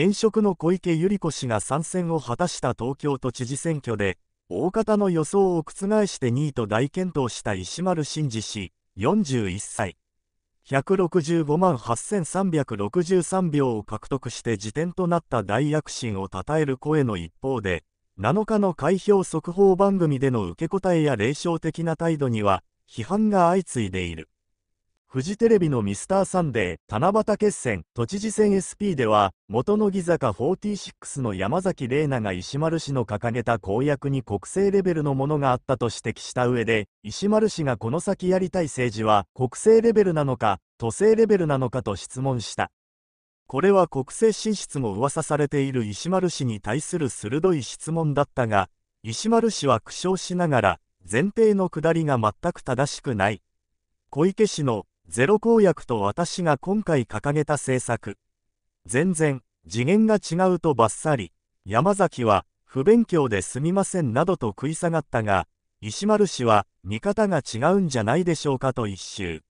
現職の小池百合子氏が参戦を果たした東京都知事選挙で、大方の予想を覆して2位と大健闘した石丸慎二氏、41歳。165万8363票を獲得して辞典となった大躍進を称える声の一方で、7日の開票速報番組での受け答えや霊障的な態度には、批判が相次いでいる。フジテレビのミスターサンデー七夕決戦都知事選 SP では、元乃木坂46の山崎玲奈が石丸氏の掲げた公約に国政レベルのものがあったと指摘した上で、石丸氏がこの先やりたい政治は国政レベルなのか、都政レベルなのかと質問した。これは国政進出も噂されている石丸氏に対する鋭い質問だったが、石丸氏は苦笑しながら、前提の下りが全く正しくない。小池氏のゼロ公約と私が今回掲げた政策。全然、次元が違うとばっさり、山崎は、不勉強ですみませんなどと食い下がったが、石丸氏は、見方が違うんじゃないでしょうかと一周。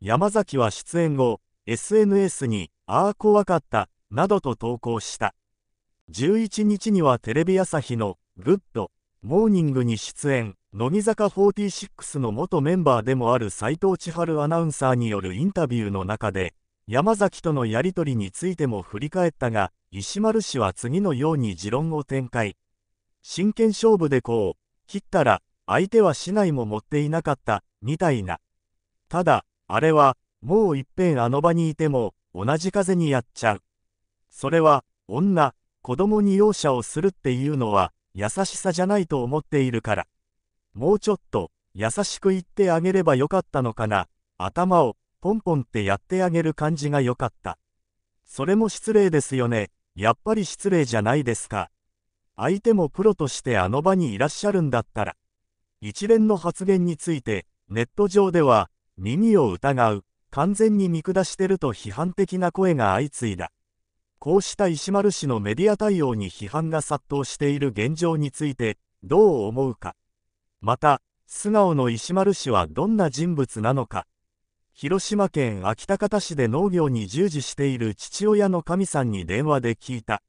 山崎は出演後、SNS に、ああ怖かった、などと投稿した。11日にはテレビ朝日の、グッド、モーニングに出演、乃木坂46の元メンバーでもある斎藤千春アナウンサーによるインタビューの中で、山崎とのやり取りについても振り返ったが、石丸氏は次のように持論を展開。真剣勝負でこう、切ったら、相手は市内も持っていなかった、みたいな。ただ、あれは、もういっぺんあの場にいても、同じ風にやっちゃう。それは、女、子供に容赦をするっていうのは、優しさじゃないと思っているから。もうちょっと、優しく言ってあげればよかったのかな。頭を、ポンポンってやってあげる感じがよかった。それも失礼ですよね。やっぱり失礼じゃないですか。相手もプロとしてあの場にいらっしゃるんだったら。一連の発言について、ネット上では、耳を疑う、完全に見下してると批判的な声が相次いだ。こうした石丸氏のメディア対応に批判が殺到している現状についてどう思うかまた素顔の石丸氏はどんな人物なのか広島県安芸高田市で農業に従事している父親の神さんに電話で聞いた。